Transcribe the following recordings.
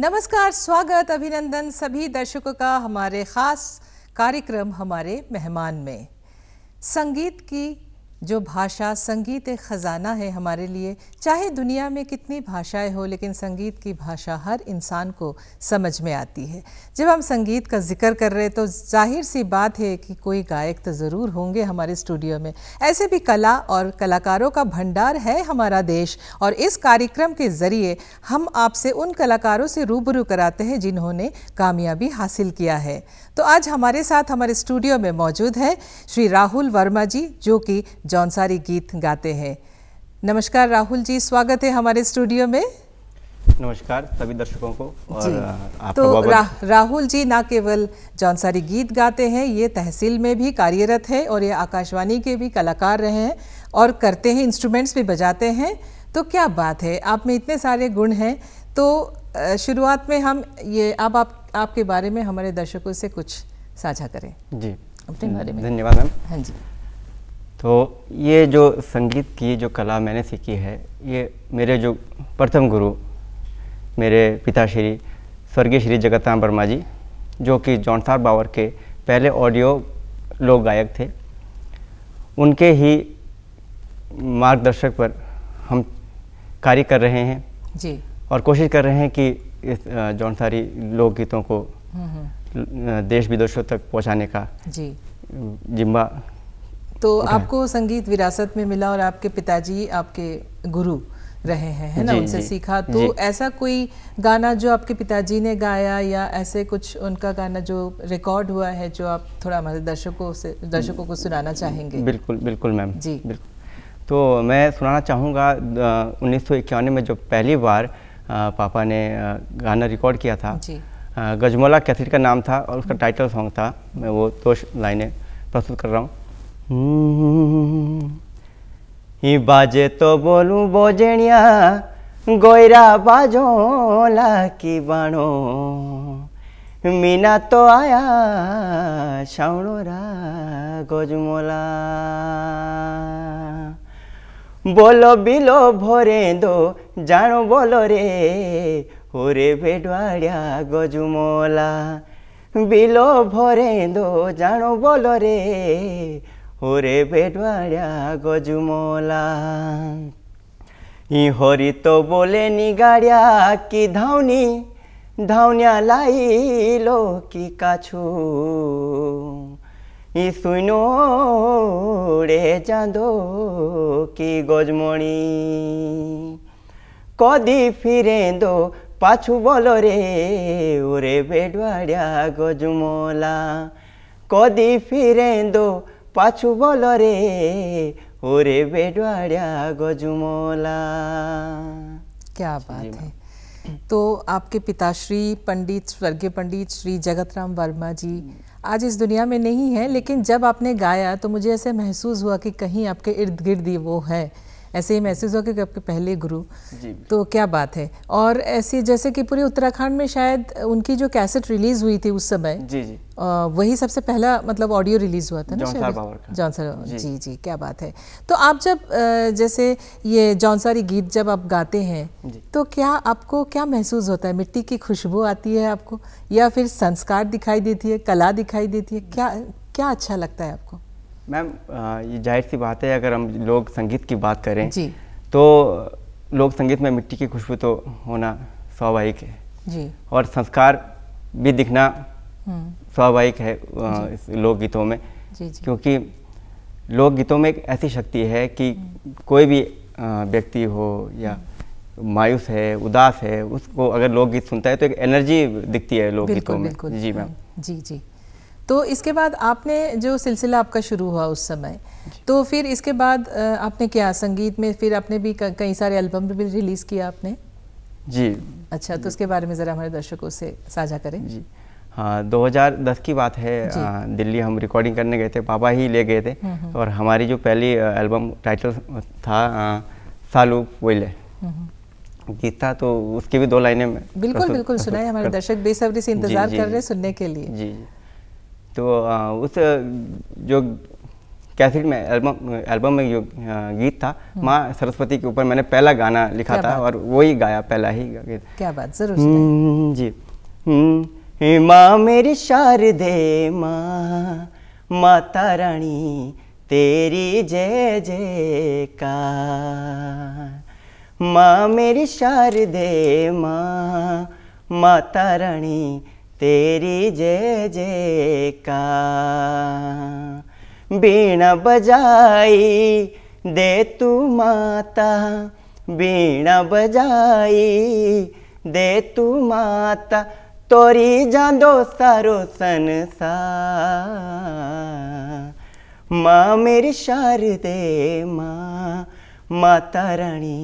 नमस्कार स्वागत अभिनंदन सभी दर्शकों का हमारे खास कार्यक्रम हमारे मेहमान में संगीत की जो भाषा संगीत एक ख़जाना है हमारे लिए चाहे दुनिया में कितनी भाषाएं हो लेकिन संगीत की भाषा हर इंसान को समझ में आती है जब हम संगीत का जिक्र कर रहे तो जाहिर सी बात है कि कोई गायक तो ज़रूर होंगे हमारे स्टूडियो में ऐसे भी कला और कलाकारों का भंडार है हमारा देश और इस कार्यक्रम के ज़रिए हम आपसे उन कलाकारों से रूबरू कराते हैं जिन्होंने कामयाबी हासिल किया है तो आज हमारे साथ हमारे स्टूडियो में मौजूद हैं श्री राहुल वर्मा जी जो कि जौनसारी गीत गाते हैं नमस्कार राहुल जी स्वागत है हमारे स्टूडियो में नमस्कार सभी दर्शकों को और जी, तो रा, राहुल जी ना केवल जौनसारी गीत गाते हैं ये तहसील में भी कार्यरत है और ये आकाशवाणी के भी कलाकार रहे हैं और करते हैं इंस्ट्रूमेंट्स भी बजाते हैं तो क्या बात है आप में इतने सारे गुण हैं तो शुरुआत में हम ये अब आप, आपके बारे में हमारे दर्शकों से कुछ साझा करें जी अपने बारे में धन्यवाद मैम हाँ जी तो ये जो संगीत की जो कला मैंने सीखी है ये मेरे जो प्रथम गुरु मेरे पिता श्री स्वर्गीय श्री जगत राम वर्मा जी जो कि जौनसार बावर के पहले ऑडियो लोक गायक थे उनके ही मार्गदर्शक पर हम कार्य कर रहे हैं जी और कोशिश कर रहे हैं कि इस जौनसारी लोकगीतों को हम्म, हम्म। देश विदेशों तक पहुंचाने का जी जिम्मा तो आपको संगीत विरासत में मिला और आपके पिताजी आपके गुरु रहे हैं है ना उनसे सीखा तो ऐसा कोई गाना जो आपके पिताजी ने गाया या ऐसे कुछ उनका गाना जो रिकॉर्ड हुआ है जो आप थोड़ा हमारे दर्शकों से दर्शकों को सुनाना चाहेंगे बिल्कुल बिल्कुल मैम जी बिल्कुल तो मैं सुनाना चाहूँगा उन्नीस में जो पहली बार पापा ने गाना रिकॉर्ड किया था गजमोला कैसेट का नाम था और उसका टाइटल सॉन्ग था मैं वो दो लाइनें प्रस्तुत कर रहा हूँ हम्म, बाजे तो बोलूँ बोजेणिया गोयरा ला की बाणो मीना तो आया शावणोरा गजमोला বল বিল ভরে দো জান বল রে ওরে বেডুয়াড়িয়া গজুমলা বিল ভরে দো জান বল রে ওরে বেডুয়াড়িয়া গজুমলা ই হরি তো বলে নি গাড়িয়া কি ধাউনি ধাউনিয়া লাইল কি কাছু सुनो रे चांदो की गजमणि कदी फिरे दो पाछु बोलो रे उरे बेडवाड़िया गजमला कदी फिरे दो पाछु बोलो रे उरे बेडवाड़िया गजमला क्या बात है तो आपके पिताश्री पंडित स्वर्गीय पंडित श्री जगत राम वर्मा जी आज इस दुनिया में नहीं है लेकिन जब आपने गाया तो मुझे ऐसे महसूस हुआ कि कहीं आपके इर्द गिर्द ही वो है ऐसे ही महसूस हो कि आपके पहले गुरु तो क्या बात है और ऐसी जैसे कि पूरे उत्तराखंड में शायद उनकी जो कैसेट रिलीज हुई थी उस समय जी जी वही सबसे पहला मतलब ऑडियो रिलीज हुआ था ना शायद जॉनसर जी।, जी जी क्या बात है तो आप जब जैसे ये जॉनसारी गीत जब आप गाते हैं तो क्या आपको क्या महसूस होता है मिट्टी की खुशबू आती है आपको या फिर संस्कार दिखाई देती है कला दिखाई देती है क्या क्या अच्छा लगता है आपको मैम ये जाहिर सी बात है अगर हम लोग संगीत की बात करें जी तो लोक संगीत में मिट्टी की खुशबू तो होना स्वाभाविक है जी और संस्कार भी दिखना हम्म। स्वाभाविक है लोकगीतों में जी जी क्योंकि लोकगीतों में एक ऐसी शक्ति है कि हम्म। कोई भी व्यक्ति हो या हम्म। मायूस है उदास है उसको अगर लोकगीत सुनता है तो एक एनर्जी दिखती है लोकगीतों में जी मैम जी जी तो इसके बाद आपने जो सिलसिला आपका शुरू हुआ उस समय तो फिर इसके बाद आपने क्या संगीत में फिर आपने भी कई सारे एल्बम भी रिलीज़ किया आपने जी अच्छा तो उसके बारे में ज़रा हमारे दर्शकों से साझा करें जी हाँ दो की बात है आ, दिल्ली हम रिकॉर्डिंग करने गए थे पापा ही ले गए थे हम्म, हम्म। और हमारी जो पहली एल्बम टाइटल था आ, सालू कोयले हम्म, गीत था तो उसकी भी दो लाइनें में बिल्कुल बिल्कुल सुनाए हमारे दर्शक बेसब्री से इंतजार कर रहे हैं सुनने के लिए जी जी तो आ, उस जो कैसेट में एल्बम एल्बम में जो गीत था हम्म। माँ सरस्वती के ऊपर मैंने पहला गाना लिखा था और वो ही गाया पहला ही गीत क्या बात जरूर हम्म, जी हम्म, माँ मेरी शारदे माँ माता रानी तेरी जय जयकार माँ मेरी शारदे माँ माता रानी तेरी जय जय का बीणा बजाई दे तू माता बीणा बजाई दे तू माता तोरी जांदो सारो संसार माँ मेरी शारदे माँ माता रानी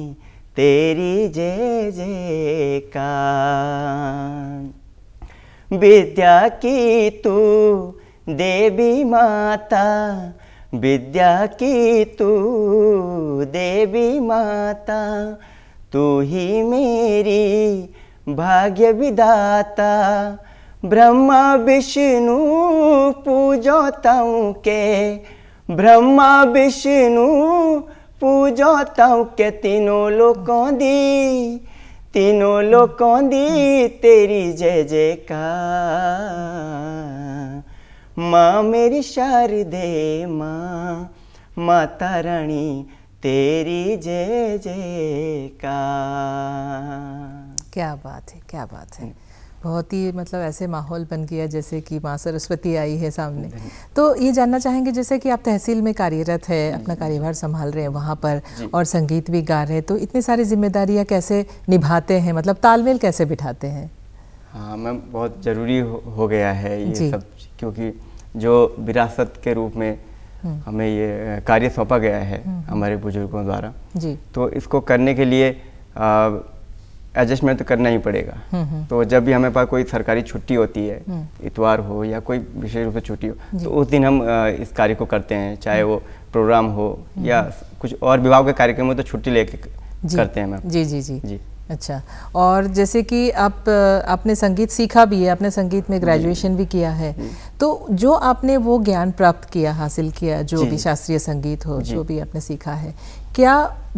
तेरी जय जय का विद्या की तू देवी माता विद्या की तू देवी माता तू ही मेरी भाग्य विदाता ब्रह्मा विष्णु पूजो के ब्रह्मा विष्णु पूजो के तीनों लोकों दी तीनों लोगों दी तेरी जय जयकार माँ मेरी शारदे माँ माता रानी तेरी जय जयकार क्या बात है क्या बात है बहुत ही मतलब ऐसे माहौल बन गया जैसे कि माँ सरस्वती आई है सामने तो ये जानना चाहेंगे जैसे कि आप तहसील में कार्यरत है अपना कार्यभार संभाल रहे हैं वहाँ पर और संगीत भी गा रहे हैं तो इतनी सारी जिम्मेदारियाँ कैसे निभाते हैं मतलब तालमेल कैसे बिठाते हैं हाँ मैम बहुत ज़रूरी हो, हो गया है ये सब क्योंकि जो विरासत के रूप में हम्म। हमें ये कार्य सौंपा गया है हम्म। हमारे बुजुर्गों द्वारा जी तो इसको करने के लिए एडजस्टमेंट तो करना ही पड़ेगा हम्म, हम्म। तो जब भी हमारे पास कोई सरकारी छुट्टी होती है हम्म। इतवार हो या कोई विशेष रूप से छुट्टी हो तो उस दिन हम इस कार्य को करते हैं चाहे वो प्रोग्राम हो या कुछ और विभाग के कार्यक्रम हो तो छुट्टी लेके करते हैं मैम जी जी जी जी अच्छा और जैसे कि आप आपने संगीत सीखा भी है आपने संगीत में ग्रेजुएशन भी किया है तो जो आपने वो ज्ञान प्राप्त किया हासिल किया जो भी शास्त्रीय संगीत हो जो भी आपने सीखा है क्या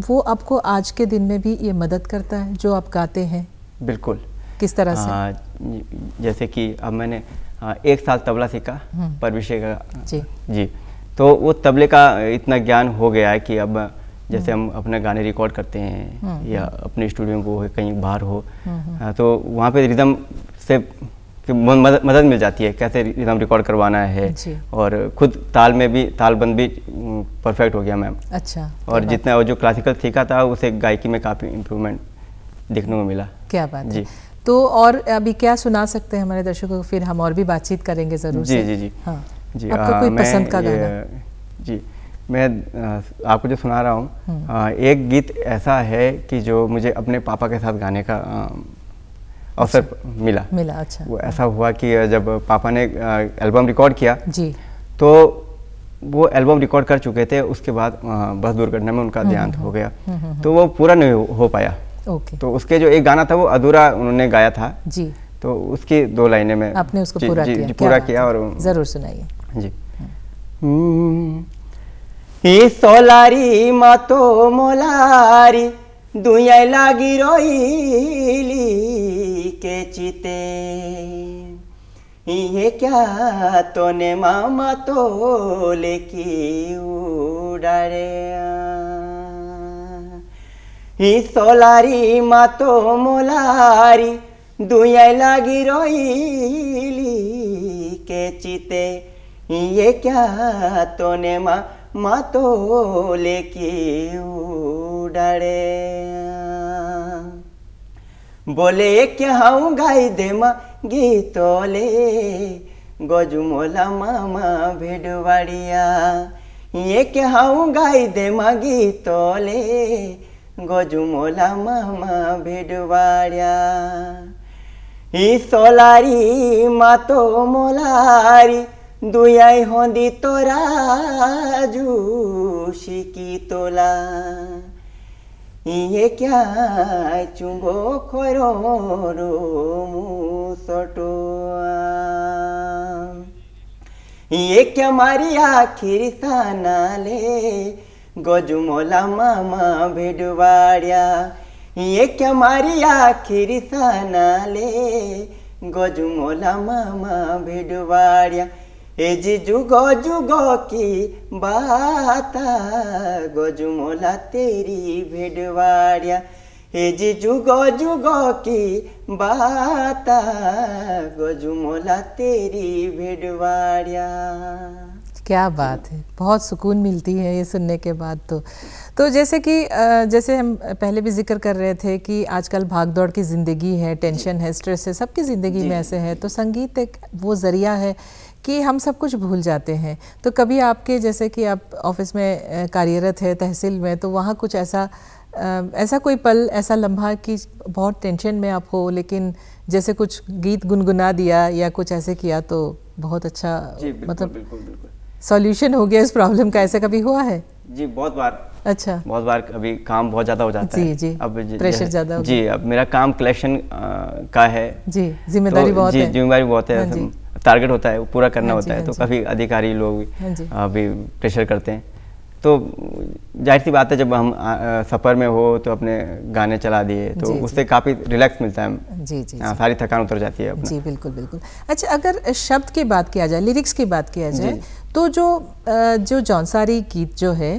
वो आपको आज के दिन में भी ये मदद करता है जो आप गाते हैं बिल्कुल किस तरह से आ, जैसे कि अब मैंने आ, एक साल तबला सीखा हम्म। परविशे का जी जी तो वो तबले का इतना ज्ञान हो गया है कि अब जैसे हम्म। हम अपने गाने रिकॉर्ड करते हैं हम्म। या अपने स्टूडियो को कहीं बाहर हो तो वहाँ पे रिदम से मदद, मिल जाती है कैसे रिदम रिकॉर्ड करवाना है और खुद ताल में भी तालबंद भी परफेक्ट हो गया मैम अच्छा और जितना और जो क्लासिकल सीखा था उसे गायकी में काफ़ी इम्प्रूवमेंट देखने को मिला क्या बात जी तो और अभी क्या सुना सकते हैं हमारे दर्शकों को फिर हम और भी बातचीत करेंगे ज़रूर जी जी हाँ। जी जी आपका कोई पसंद का गाना जी मैं आपको जो सुना रहा हूँ हम्म। एक गीत ऐसा है कि जो मुझे अपने पापा के साथ गाने का अवसर मिला मिला अच्छा वो ऐसा हुआ कि जब पापा ने एल्बम रिकॉर्ड किया जी तो वो एल्बम रिकॉर्ड कर चुके थे उसके बाद बस दुर्घटना में उनका हम्म, देहांत हम्म, हो गया हम्म, तो वो पूरा नहीं हो पाया ओके तो उसके जो एक गाना था वो अधूरा उन्होंने गाया था जी तो उसकी दो लाइनें में आपने उसको पूरा जी, किया जी, पूरा किया और जरूर सुनाइए जी ये सोलारी मातो मोलारी दुया लागी रोईली के चिते ये क्या तोने मामा तो लेकी उड़ारे ही सोलारी मातो मोलारी दुया लागी रोईली के चिते ये क्या तोने माँ मतोले की उड़े बोले क्या हम गाई दे गीतोले गीतोले मोला मामा भेड़वाड़िया ये क्या हम गाई दे मा गीतोले गजमोला मामा भेड़वाड़िया सोलारी मातो मोलारी দুয়াই হদি তোরাজু শিকি তোলা ইয়ে ক্যা চুম্ব খর মুসটো ইয়ে ক্যা মারিয়া আখির সানালে গজমলা মামা ভেডবাড়িয়া ইয়ে ক্যা মারিয়া আখির সানালে গজমলা মামা ভেডবাড়িয়া एजी जुग जुग की বাতা গজুমলা तेरी ভেডবাড়িয়া एजी जुग जुग की বাতা গজুমলা तेरी भेड़वाड़िया क्या बात है बहुत सुकून मिलती है ये सुनने के बाद तो तो जैसे कि जैसे हम पहले भी जिक्र कर रहे थे कि आजकल भाग दौड़ की ज़िंदगी है टेंशन है स्ट्रेस है सबकी ज़िंदगी में ऐसे है तो संगीत एक वो ज़रिया है कि हम सब कुछ भूल जाते हैं तो कभी आपके जैसे कि आप ऑफिस में कार्यरत है तहसील में तो वहाँ कुछ ऐसा ऐसा कोई पल ऐसा लम्हा कि बहुत टेंशन में आप हो लेकिन जैसे कुछ गीत गुनगुना दिया या कुछ ऐसे किया तो बहुत अच्छा बिल्कुल, मतलब सॉल्यूशन हो गया इस प्रॉब्लम का ऐसा कभी हुआ है जी बहुत बार अच्छा बहुत बार अभी काम बहुत ज़्यादा हो जाता जी, है जी अब प्रेशर ज़्यादा जी अब मेरा काम कलेक्शन का है जी जिम्मेदारी तो, बहुत जी, है जिम्मेदारी बहुत है हाँ टारगेट होता है वो पूरा करना हाँ होता है तो हाँ काफ़ी अधिकारी लोग हाँ भी भी प्रेशर करते हैं तो जाहिर सी बात है जब हम सफ़र में हो तो अपने गाने चला दिए तो जी, उससे काफ़ी रिलैक्स मिलता है जी जी आ, सारी थकान उतर जाती है अपना। जी बिल्कुल बिल्कुल अच्छा अगर शब्द की बात किया जाए लिरिक्स की बात किया जाए तो जो जो जौनसारी गीत जो है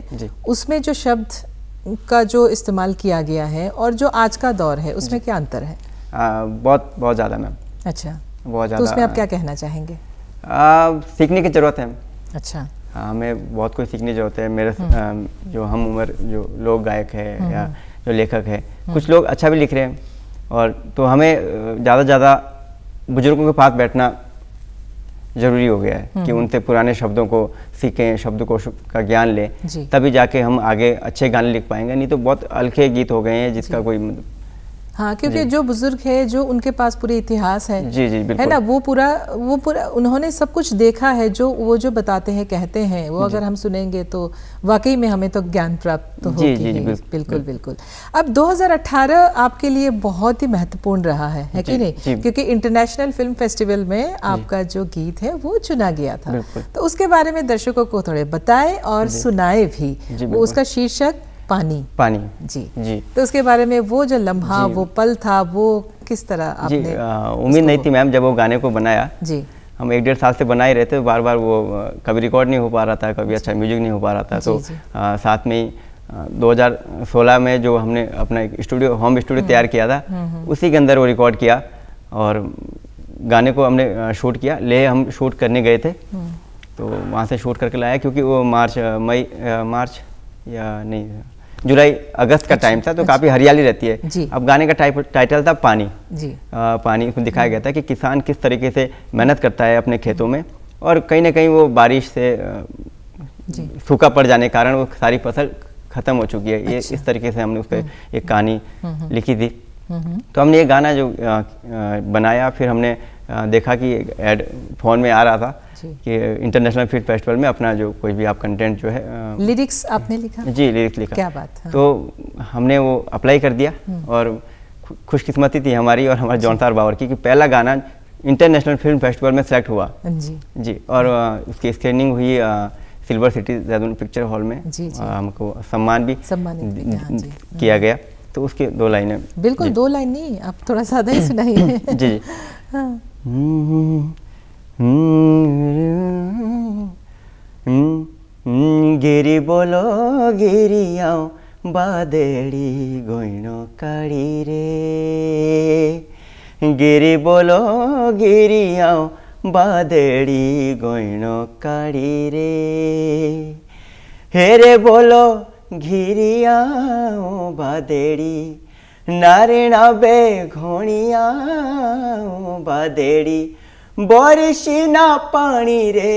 उसमें जो शब्द का जो इस्तेमाल किया गया है और जो आज का दौर है उसमें क्या अंतर है बहुत बहुत ज़्यादा मैम अच्छा बहुत ज़्यादा तो उसमें आप क्या कहना चाहेंगे आ, सीखने की ज़रूरत है अच्छा हाँ, हमें बहुत कुछ सीखने की ज़रूरत है मेरे हम्म। जो हम उम्र जो लोग गायक है हम्म। या जो लेखक है हम्म। कुछ लोग अच्छा भी लिख रहे हैं और तो हमें ज़्यादा से ज़्यादा बुजुर्गों के पास बैठना ज़रूरी हो गया है कि उनसे पुराने शब्दों को सीखें शब्द को का ज्ञान लें तभी जाके हम आगे अच्छे गाने लिख पाएंगे नहीं तो बहुत हल्के गीत हो गए हैं जिसका कोई मतलब हाँ क्योंकि जो बुजुर्ग है जो उनके पास पूरे इतिहास है जी जी बिल्कुल है ना वो पूरा वो पूरा उन्होंने सब कुछ देखा है जो वो जो बताते हैं कहते हैं वो अगर हम सुनेंगे तो वाकई में हमें तो ज्ञान प्राप्त तो जी, बिल्कुल, बिल्कुल बिल्कुल बिल्कुल अब 2018 आपके लिए बहुत ही महत्वपूर्ण रहा है है कि नहीं क्योंकि इंटरनेशनल फिल्म फेस्टिवल में आपका जो गीत है वो चुना गया था तो उसके बारे में दर्शकों को थोड़े बताए और सुनाए भी उसका शीर्षक पानी पानी जी जी तो उसके बारे में वो जो लम्हा वो पल था वो किस तरह आपने उम्मीद नहीं थी मैम जब वो गाने को बनाया जी हम एक डेढ़ साल से बना ही रहे थे बार बार वो कभी रिकॉर्ड नहीं हो पा रहा था कभी अच्छा म्यूजिक नहीं हो पा रहा था तो साथ में दो हजार सोलह में जो हमने अपना एक स्टूडियो होम स्टूडियो तैयार किया था हम्म, हम्म। उसी के अंदर वो रिकॉर्ड किया और गाने को हमने शूट किया ले हम शूट करने गए थे हम्म। तो वहाँ से शूट करके लाया क्योंकि वो मार्च मई मार्च या नहीं जुलाई अगस्त का टाइम था तो अच्छा। काफ़ी हरियाली रहती है अब गाने का टाइटल था पानी जी आ, पानी उसमें दिखाया गया था कि किसान किस तरीके से मेहनत करता है अपने खेतों में और कहीं ना कहीं वो बारिश से सूखा पड़ जाने के कारण वो सारी फसल खत्म हो चुकी है ये अच्छा। इस तरीके से हमने उस पर हम्म। एक कहानी हम्म। लिखी थी हम्म। तो हमने ये गाना जो बनाया फिर हमने देखा कि एड फोन में आ रहा था कि इंटरनेशनल फिल्म फेस्टिवल में अपना जो कोई भी आप कंटेंट जो है लिरिक्स आपने लिखा जी लिरिक्स लिखा क्या बात हाँ। तो हमने वो अप्लाई कर दिया हम्म। और खुशकिस्मती थी हमारी और हमारे जौन बावर की कि पहला गाना इंटरनेशनल फिल्म फेस्टिवल में सेलेक्ट हुआ जी जी और उसकी स्क्रीनिंग हुई सिल्वर सिटी जैदुल पिक्चर हॉल में हमको सम्मान भी किया गया तो उसके दो लाइनें बिल्कुल दो लाइन नहीं आप थोड़ा सादा ही सुनाइए जी जी গিরি গিরি আও বাদেড়ি গৈন কাড়ি রে গিরি গিরি আও বাদেড়ি গৈন কাড়ি রে হেরে বল ঘিরিয়াও বাদেড়ি নারেণা বে ঘণিয়া বাদেড়ি না পানি রে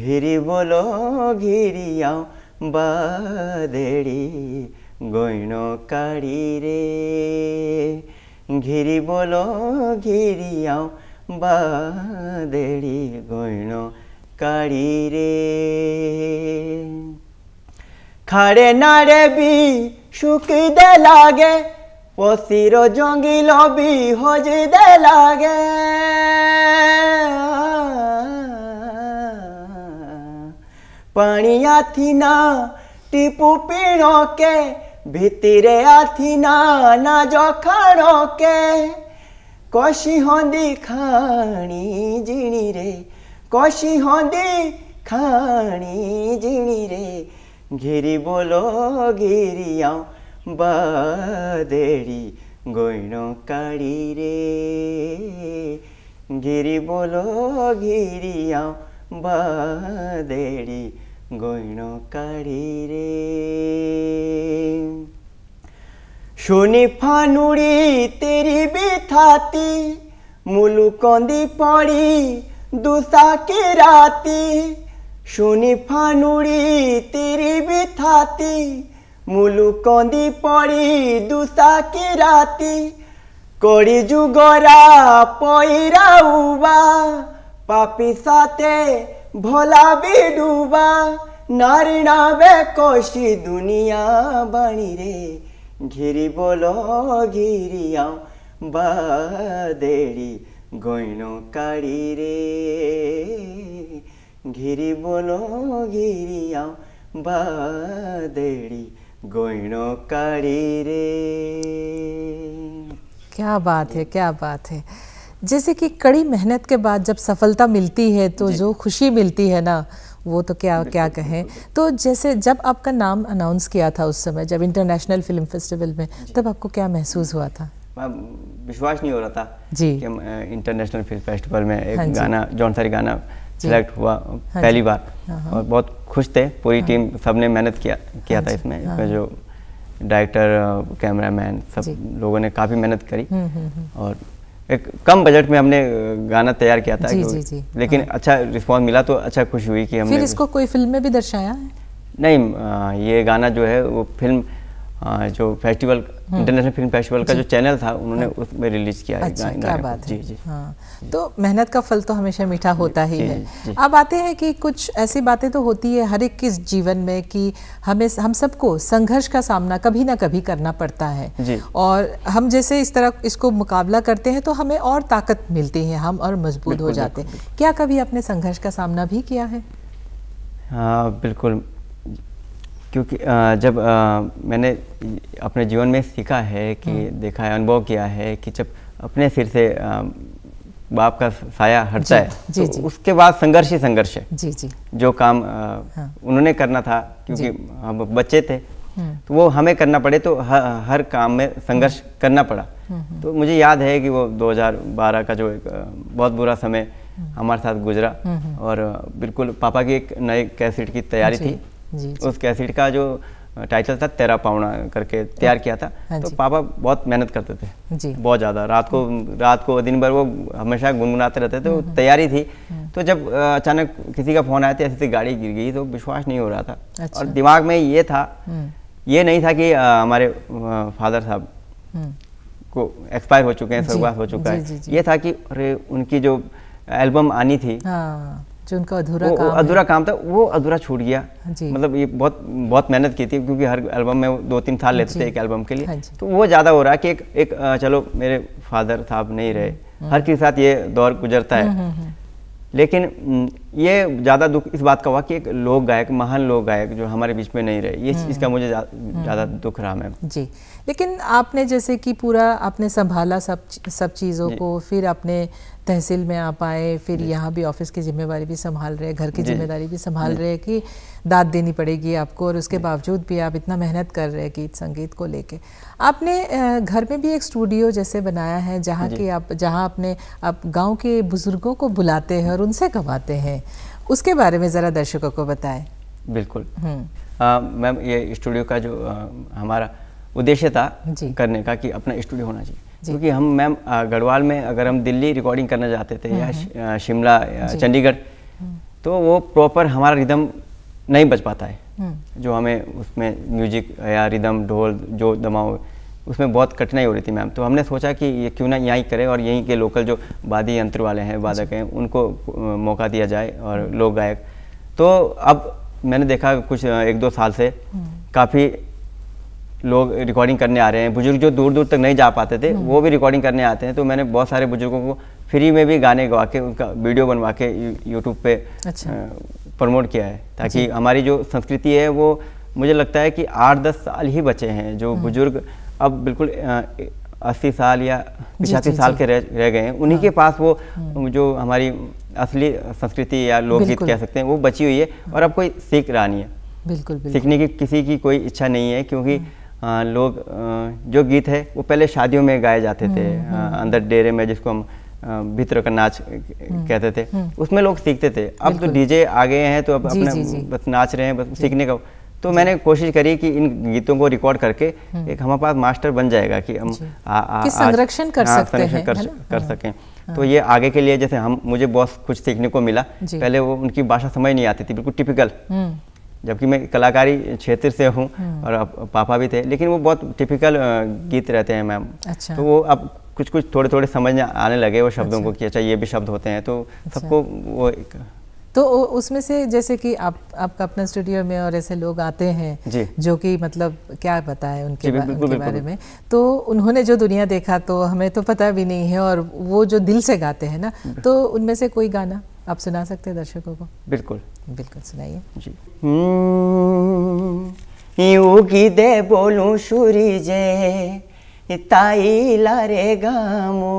ঘিরি বলো ঘিরিয়াও বাদেড়ি গৈণ কাড়ি রে ঘিরি বলো ঘিরিয়াও বাদেড়ি গৈণ কাড়ি রে খাড়ে নাড়ে বি দে লাগে পশির জঙ্গিল দে লাগে পাণিয়া না টিপু পিণকে ভিতরে আথি না যখাণকে কষি হন্দি খাণি জিণি রে কষি হন্দি খাণি জিণি রে ঘিরি বলো গিরিয়াও বাদেরি গৈন কাড়ি রে গিরি বলো গিরিয়াও বাদেরি গৈন কাড়ি রে শুনি ফানুড়ি তেরি বেথাতি মুলু কন্দি পড়ি দুসাকে রাতি শুনি ফানুড়ি তিরি বিথাতি মুলু কন্দি পড়ি দুসাকি রাতি করি যুগরা পইরা উবা পাপি সাথে ভোলা বি ডুবা নারিণা বে কষি দুনিয়া রে ঘিরি বল ঘিরিয়া বাদেড়ি গৈণ কাড়ি রে घिरी बोलो घिरिया बादड़ी गोइनो कारी रे क्या बात है क्या बात है जैसे कि कड़ी मेहनत के बाद जब सफलता मिलती है तो जो खुशी मिलती है ना वो तो क्या क्या कहें तो जैसे जब आपका नाम अनाउंस किया था उस समय जब इंटरनेशनल फिल्म फेस्टिवल में तब आपको क्या महसूस हुआ था विश्वास नहीं हो रहा था जी कि इंटरनेशनल फिल्म फेस्टिवल में एक हाँ गाना जौन सारी गाना सिलेक्ट हुआ हाँ पहली बार हाँ, हाँ। और बहुत खुश थे पूरी टीम सब ने मेहनत किया किया था इसमें इसमें जो डायरेक्टर कैमरामैन सब लोगों ने काफ़ी मेहनत करी हम्म, हम्म, हम्म। और एक कम बजट में हमने गाना तैयार किया था जी, जी, जी, लेकिन अच्छा रिस्पॉन्स मिला तो अच्छा खुशी हुई कि हमने फिर इसको कोई फिल्म में भी दर्शाया है नहीं आ, ये गाना जो है वो फिल्म हाँ, जो फेस्टिवल इंटरनेशनल फिल्म फेस्टिवल का जो चैनल था उन्होंने हाँ। उसमें रिलीज किया अच्छा, है क्या बात है जी जी हाँ जी, तो मेहनत का फल तो हमेशा मीठा होता ही है अब आते हैं कि कुछ ऐसी बातें तो होती है हर एक किस जीवन में कि हमें हम सबको संघर्ष का सामना कभी ना कभी करना पड़ता है और हम जैसे इस तरह इसको मुकाबला करते हैं तो हमें और ताकत मिलती है हम और मजबूत हो जाते हैं क्या कभी आपने संघर्ष का सामना भी किया है हाँ बिल्कुल क्योंकि जब मैंने अपने जीवन में सीखा है कि हम्म। देखा है अनुभव किया है कि जब अपने सिर से बाप का साया हटता है जी, तो जी, उसके बाद संघर्ष ही संघर्ष है जी, जी, जो काम हाँ, उन्होंने करना था क्योंकि हम बच्चे थे हम्म। तो वो हमें करना पड़े तो हर, हर काम में संघर्ष हम्म। करना पड़ा तो मुझे याद है कि वो 2012 का जो एक बहुत बुरा समय हमारे साथ गुजरा और बिल्कुल पापा की एक नए कैसेट की तैयारी थी जी उस कैसेट का जो टाइटल था तेरा पावना करके तैयार हाँ। किया था हाँ तो पापा बहुत मेहनत करते थे जी बहुत ज़्यादा रात को हाँ। रात को दिन भर वो हमेशा गुनगुनाते रहते थे तो तैयारी थी तो जब अचानक किसी का फ़ोन आया था तो ऐसी गाड़ी गिर गई तो विश्वास नहीं हो रहा था अच्छा। और दिमाग में ये था ये नहीं था कि हमारे फादर साहब को एक्सपायर हो चुके हैं स्वर्गवास हो चुका है ये था कि अरे उनकी जो एल्बम आनी थी जो उनका अधूरा काम अधूरा काम था वो अधूरा छूट गया जी। मतलब ये बहुत बहुत मेहनत की थी क्योंकि हर एल्बम में दो तीन थाल लेते थे एक एल्बम के लिए हाँ तो वो ज़्यादा हो रहा है कि एक एक चलो मेरे फादर साहब नहीं रहे हम्म। हर के साथ ये दौर गुजरता है हम्म, हम्म, लेकिन ये ज़्यादा दुख इस बात का हुआ कि एक लोक गायक महान लोक गायक जो हमारे बीच में नहीं रहे ये इसका मुझे ज़्यादा दुख रहा मैम जी लेकिन आपने जैसे कि पूरा आपने संभाला सब सब चीज़ों को फिर आपने तहसील में आप आए फिर यहाँ भी ऑफिस की जिम्मेदारी भी संभाल रहे घर की जिम्मेदारी भी संभाल रहे कि दाद देनी पड़ेगी आपको और उसके बावजूद भी आप इतना मेहनत कर रहे हैं गीत संगीत को लेके आपने घर में भी एक स्टूडियो जैसे बनाया है जहाँ की आप जहाँ अपने आप गाँव के बुजुर्गों को बुलाते हैं और उनसे गवाते हैं उसके बारे में ज़रा दर्शकों को बताएं बिल्कुल हम्म। मैम ये स्टूडियो का जो हमारा उद्देश्य था करने का कि अपना स्टूडियो होना चाहिए क्योंकि हम मैम गढ़वाल में अगर हम दिल्ली रिकॉर्डिंग करना चाहते थे या हम्म, हम्म। शिमला चंडीगढ़ हम्म। तो वो प्रॉपर हमारा रिदम नहीं बच पाता है जो हमें उसमें म्यूजिक या रिदम ढोल जो दमाओ उसमें बहुत कठिनाई हो रही थी मैम तो हमने सोचा कि ये क्यों ना यहाँ करें और यहीं के लोकल जो वादी यंत्र वाले हैं वादक हैं उनको मौका दिया जाए और लोक गायक तो अब मैंने देखा कुछ एक दो साल से काफ़ी लोग रिकॉर्डिंग करने आ रहे हैं बुजुर्ग जो दूर दूर तक नहीं जा पाते थे हम्म। वो भी रिकॉर्डिंग करने आते हैं तो मैंने बहुत सारे बुजुर्गों को फ्री में भी गाने गवा के उनका वीडियो बनवा के यूट्यूब पे अच्छा। प्रमोट किया है ताकि हमारी जो संस्कृति है वो मुझे लगता है कि आठ दस साल ही बचे हैं जो हम्म। बुजुर्ग अब बिल्कुल अस्सी साल या पिछासी साल के रह, रह गए हैं उन्हीं के हाँ। पास वो हम्म। जो हमारी असली संस्कृति या लोकगीत कह सकते हैं वो बची हुई है और अब कोई सीख रहा नहीं है बिल्कुल सीखने की किसी की कोई इच्छा नहीं है क्योंकि आ, लोग आ, जो गीत है वो पहले शादियों में गाए जाते थे आ, हम्म, हम्म। अंदर डेरे में जिसको हम भीतर का नाच हम्म। कहते थे उसमें लोग सीखते थे अब तो डीजे आ गए हैं तो अब जी, अपना जी, जी. बस नाच रहे हैं बस सीखने का तो मैंने कोशिश करी कि इन गीतों को रिकॉर्ड करके एक हमारे पास मास्टर बन जाएगा कि हम संरक्षण कर हाँ, सकते हैं कर हाँ। सकें हाँ। तो ये आगे के लिए जैसे हम मुझे बहुत कुछ सीखने को मिला पहले वो उनकी भाषा समझ नहीं आती थी बिल्कुल टिपिकल जबकि मैं कलाकारी क्षेत्र से हूँ हम्म। और पापा भी थे लेकिन वो बहुत टिपिकल गीत रहते हैं मैम अच्छा। तो वो अब कुछ कुछ थोड़े थोड़े समझ आने लगे वो शब्दों अच्छा। को कि अच्छा ये भी शब्द होते हैं तो अच्छा। सबको वो एक तो उसमें से जैसे कि आप आपका अपना स्टूडियो में और ऐसे लोग आते हैं जो कि मतलब क्या बताएं उनके, बा, उनके बारे में तो उन्होंने जो दुनिया देखा तो हमें तो पता भी नहीं है और वो जो दिल से गाते हैं ना तो उनमें से कोई गाना आप सुना सकते हैं दर्शकों को बिल्कुल बिल्कुल सुनाइए जी हम्म, योगी दे बोलूं सूरी जे ताई लारे गामो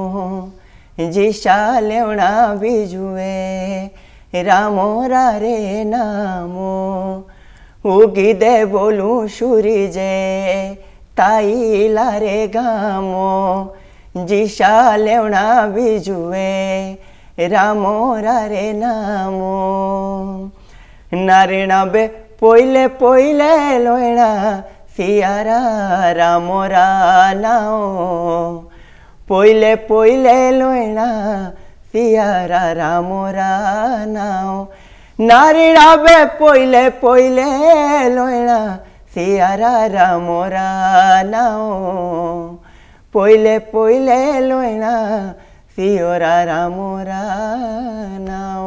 जिशा लेवणा बिजुए रामो रे नामो उगी दे बोलूं सूरी जे ताई लारे गामो जिशा लेवणा बिजुए রাম রে নাম নারিণাবে পইলে পইলে লয়না সিয়ারা রাম নাও পইলে পইলে লয়না সিয়ারা রাম নাও বে পইলে পইলে লয়না সিয়ারা রাম নাও পইলে পইলে লয়না पियोरा रामोरा नाओ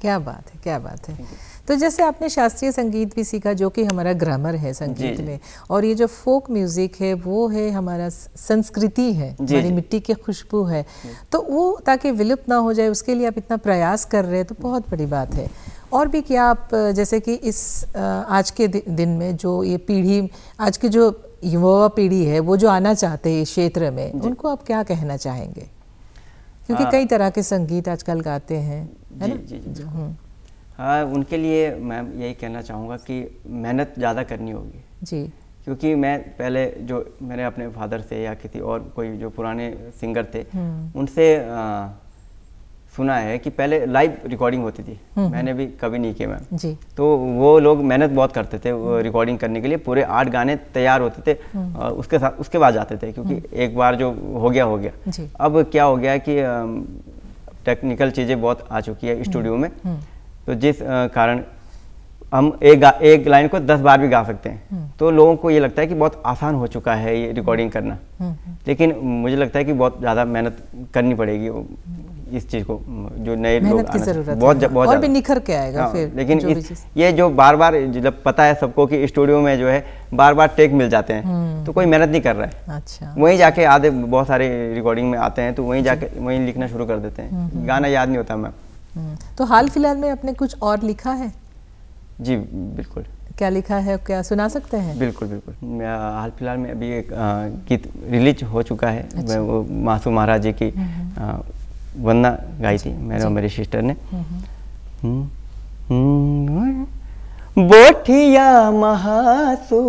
क्या बात है क्या बात है तो जैसे आपने शास्त्रीय संगीत भी सीखा जो कि हमारा ग्रामर है संगीत में और ये जो फोक म्यूजिक है वो है हमारा संस्कृति है हमारी मिट्टी की खुशबू है तो वो ताकि विलुप्त ना हो जाए उसके लिए आप इतना प्रयास कर रहे हैं तो बहुत बड़ी बात है और भी क्या आप जैसे कि इस आज के दिन में जो ये पीढ़ी आज की जो युवा पीढ़ी है वो जो आना चाहते हैं इस क्षेत्र में उनको आप क्या कहना चाहेंगे क्योंकि आ, हाँ। कई तरह के संगीत आजकल गाते हैं है जी, जी, जी, हम्म। हाँ उनके लिए मैं यही कहना चाहूँगा कि मेहनत ज़्यादा करनी होगी जी क्योंकि मैं पहले जो मैंने अपने फादर से या किसी और कोई जो पुराने सिंगर थे हम्म। उनसे आ, सुना है कि पहले लाइव रिकॉर्डिंग होती थी हम्म, हम्म। मैंने भी कभी नहीं किया मैम जी तो वो लोग मेहनत बहुत करते थे रिकॉर्डिंग करने के लिए पूरे आठ गाने तैयार होते थे हम्म। और उसके साथ उसके बाद जाते थे क्योंकि एक बार जो हो गया हो गया अब क्या हो गया कि टेक्निकल चीज़ें बहुत आ चुकी है स्टूडियो में तो जिस कारण हम एक एक लाइन को दस बार भी गा सकते हैं तो लोगों को ये लगता है कि बहुत आसान हो चुका है ये रिकॉर्डिंग करना लेकिन मुझे लगता है कि बहुत ज़्यादा मेहनत करनी पड़ेगी इस चीज़ को जो नए लोग की जरूरत बहुत है। बहुत और भी निखर के आएगा हाँ, फिर लेकिन जो इस, ये जो बार बार जब पता है सबको कि स्टूडियो में जो है बार बार टेक मिल जाते हैं हम्म। तो कोई मेहनत नहीं कर रहा है अच्छा वहीं जाके आधे बहुत सारे रिकॉर्डिंग में आते हैं तो वहीं जाके वहीं लिखना शुरू कर देते हैं हम्म, हम्म। गाना याद नहीं होता मैम तो हाल फिलहाल में आपने कुछ और लिखा है जी बिल्कुल क्या लिखा है क्या सुना सकते हैं बिल्कुल बिल्कुल मैं हाल फिलहाल में अभी एक गीत रिलीज हो चुका है अच्छा। वो मासूम महाराज जी की वंदना गाई थी मेरे और मेरी सिस्टर ने हम्म, हम्म। हम्म, बोठिया महासु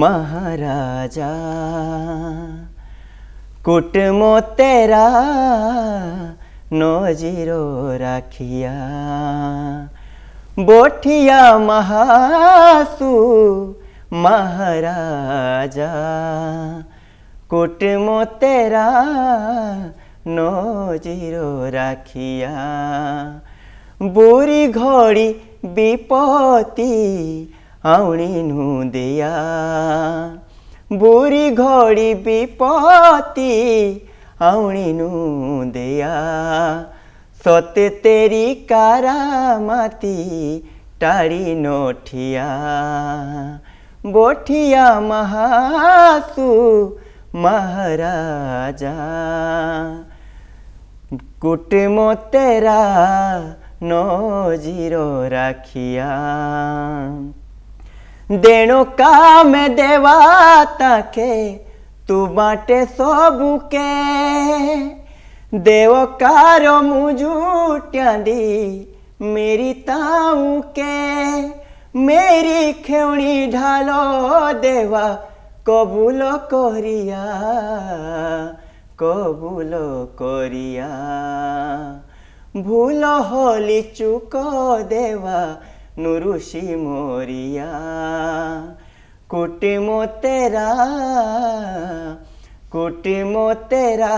महाराजा कुटमो तेरा नो जीरो राखिया बोठिया महासु महाराजा कुटमो तेरा নজির রাখিয়া বুড়ি ঘড়ি বিপতি আউনি নু দেয়া বুড়ি ঘড়ি বিপতি আউনি নু দেয়া সতে তেরি কারামাতি টাড়ি নঠিয়া বঠিয়া মহাসু মহারাজা कुटे तेरा नो जीरो राखिया देणु मैं देवा ताके तू बाटे सोबू के देव कारो मुझूटिया दी मेरी ताऊ के मेरी खेवनी ढालो देवा कबूलो कोरिया কবুল করিয়া ভুল হলি চুক দেওয়া নুরুষি মরিয়া কুটিম তেরা কুটিম তেরা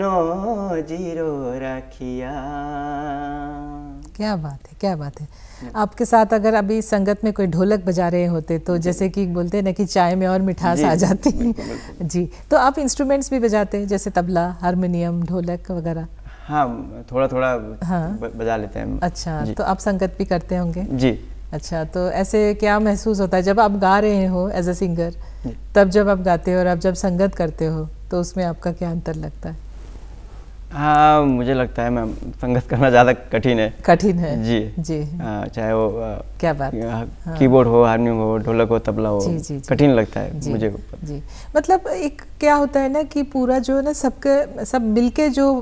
नजीरो रखिया क्या बात है क्या बात हम्म। आपके साथ अगर अभी संगत में कोई ढोलक बजा रहे होते तो जैसे कि बोलते हैं ना कि चाय में और मिठास आ जाती है जी तो आप इंस्ट्रूमेंट्स भी बजाते हैं जैसे तबला हारमोनियम ढोलक वगैरह हाँ थोड़ा थोड़ा हाँ बजा लेते हैं अच्छा तो आप संगत भी करते होंगे जी अच्छा तो ऐसे क्या महसूस होता है जब आप गा रहे हो एज ए सिंगर तब जब आप गाते हो और आप जब संगत करते हो तो उसमें आपका क्या अंतर लगता है हाँ मुझे लगता है मैम संघर्ष करना ज़्यादा कठिन है कठिन है जी जी आ, चाहे वो आ, क्या बात हाँ। कीबोर्ड हो हारमोनियम हो ढोलक हो तबला हो कठिन लगता है जी, मुझे जी मतलब एक क्या होता है ना कि पूरा जो है ना सबके सब मिलके जो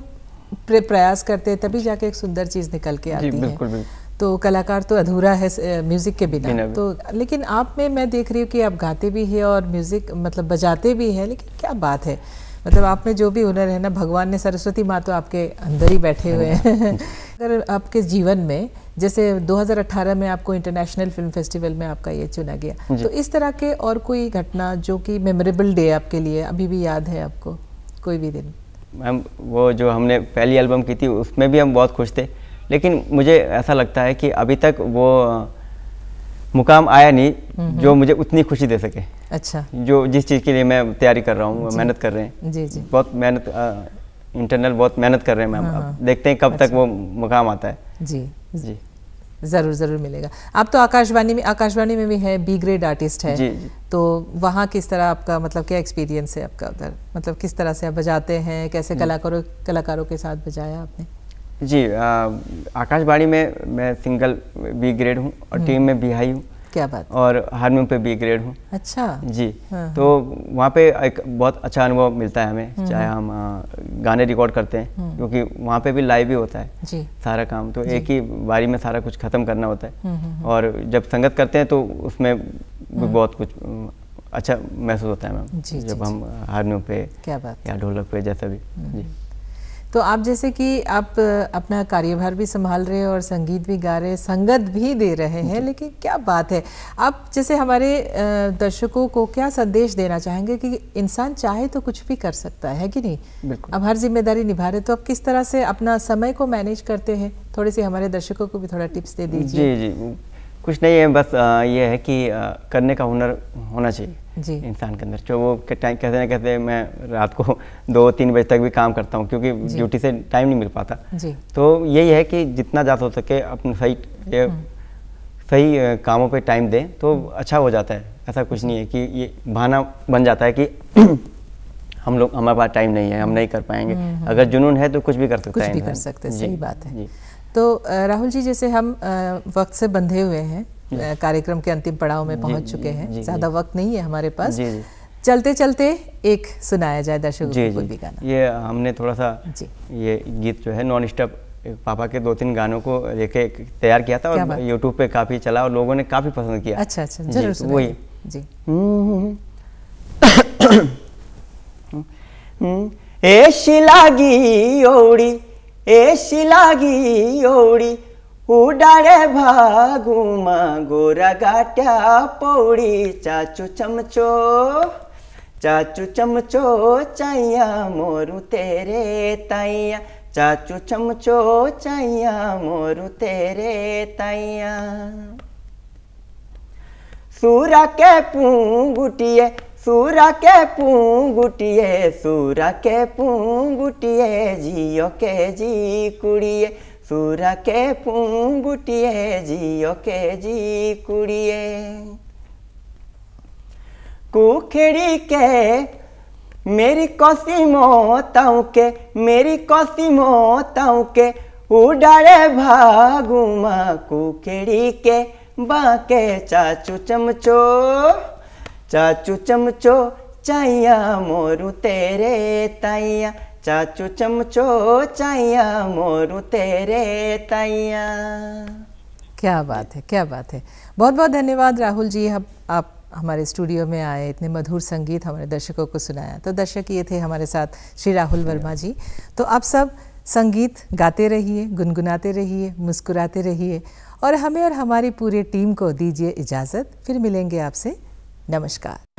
प्रयास करते हैं तभी जाके एक सुंदर चीज़ निकल के आती है बिल्कुल बिल्कुल तो कलाकार तो अधूरा है म्यूज़िक के बिना तो लेकिन आप में मैं देख रही हूँ कि आप गाते भी हैं और म्यूज़िक मतलब बजाते भी हैं लेकिन क्या बात है मतलब आप में जो भी हुनर है ना भगवान ने सरस्वती माँ तो आपके अंदर ही बैठे हुए हैं हाँ। अगर आपके जीवन में जैसे 2018 में आपको इंटरनेशनल फिल्म फेस्टिवल में आपका ये चुना गया तो इस तरह के और कोई घटना जो कि मेमोरेबल डे आपके लिए अभी भी याद है आपको कोई भी दिन मैम वो जो हमने पहली एल्बम की थी उसमें भी हम बहुत खुश थे लेकिन मुझे ऐसा लगता है कि अभी तक वो मुकाम आया नहीं जो मुझे उतनी खुशी दे सके अच्छा जो जिस चीज़ के लिए मैं तैयारी कर रहा हूँ मेहनत कर रहे हैं जी जी बहुत मेहनत इंटरनल बहुत मेहनत कर रहे हैं मैम हाँ, हाँ। देखते हैं कब अच्छा। तक वो मुकाम आता है जी जी ज़रूर ज़रूर मिलेगा आप तो आकाशवाणी में आकाशवाणी में भी है बी ग्रेड आर्टिस्ट है जी, जी। तो वहाँ किस तरह आपका मतलब क्या एक्सपीरियंस है आपका उधर मतलब किस तरह से आप बजाते हैं कैसे कलाकारों कलाकारों के साथ बजाया आपने जी आकाशवाणी में मैं सिंगल बी ग्रेड हूँ और हम्म। टीम में बी हाई हूँ क्या बात और हारमोनियम पे बी ग्रेड हूँ अच्छा जी हाँ, हाँ। तो वहाँ पे एक बहुत अच्छा अनुभव मिलता है हमें हम्म, चाहे हम्म। हम गाने रिकॉर्ड करते हैं क्योंकि वहाँ पे भी लाइव ही होता है जी सारा काम तो एक ही बारी में सारा कुछ ख़त्म करना होता है और जब संगत करते हैं तो उसमें भी बहुत कुछ अच्छा महसूस होता है मैम जब हम हारमोनियम पे क्या बात या ढोलक पे जैसा भी जी तो आप जैसे कि आप अपना कार्यभार भी संभाल रहे हैं और संगीत भी गा रहे हैं संगत भी दे रहे हैं लेकिन क्या बात है आप जैसे हमारे दर्शकों को क्या संदेश देना चाहेंगे कि इंसान चाहे तो कुछ भी कर सकता है कि नहीं अब हर जिम्मेदारी निभा रहे तो आप किस तरह से अपना समय को मैनेज करते हैं थोड़े से हमारे दर्शकों को भी थोड़ा टिप्स दे दीजिए जी जी कुछ नहीं है बस आ, ये है कि आ, करने का हुनर होना चाहिए इंसान के अंदर जो वो कहते ना कहते मैं रात को दो तीन बजे तक भी काम करता हूँ क्योंकि ड्यूटी से टाइम नहीं मिल पाता तो यही है कि जितना ज़्यादा हो सके अपने सही ये हम्म। सही कामों पे टाइम दें तो हम्म। अच्छा हो जाता है ऐसा कुछ नहीं है कि ये बहाना बन जाता है कि हम लोग हमारे पास टाइम नहीं है हम हम्म। नहीं कर पाएंगे अगर जुनून है तो कुछ भी कर सकते हैं कुछ भी कर सकते हैं सही बात है तो राहुल जी जैसे हम वक्त से बंधे हुए हैं कार्यक्रम के अंतिम पड़ाव में पहुंच चुके हैं ज़्यादा वक्त नहीं है हमारे पास जी, जी। चलते चलते एक सुनाया जाए दर्शकों जी, को जी, गाना ये हमने थोड़ा सा ये गीत जो है नॉन स्टॉप पापा के दो तीन गानों को लेके तैयार किया था और यूट्यूब पे काफ़ी चला और लोगों ने काफ़ी पसंद किया अच्छा अच्छा जरूर वही जी ए शिलागी ओड़ी एशी ओडी उडाडे भागुमा गोरा गाटा पौडी चाचू चमचो चाचू चमचो चाइया मोरू तेरे ताइया चाचू चमचो चाइया मोरू तेरे ताइया सूरा के पूंगुटिए सूरा के पुंगुटिए सूरा के पुंगुटिए जियो के जी कुड़िए सूरा के पुंगुटिए जियो के जी कुड़िए कुखड़ी के मेरी कसिमो ताऊ के मेरी कौसी ताऊ के उड़ारे भागुमा कुखड़ी के बाके चाचू चमचो चाचू चमचो चाइया मोरू तेरे ताइया चाचू चमचो चाइया मोरू तेरे ताइया क्या बात है क्या बात है बहुत बहुत धन्यवाद राहुल जी हम आप हमारे स्टूडियो में आए इतने मधुर संगीत हमारे दर्शकों को सुनाया तो दर्शक ये थे हमारे साथ श्री राहुल वर्मा जी तो आप सब संगीत गाते रहिए गुनगुनाते रहिए मुस्कुराते रहिए और हमें और हमारी पूरी टीम को दीजिए इजाज़त फिर मिलेंगे आपसे नमस्कार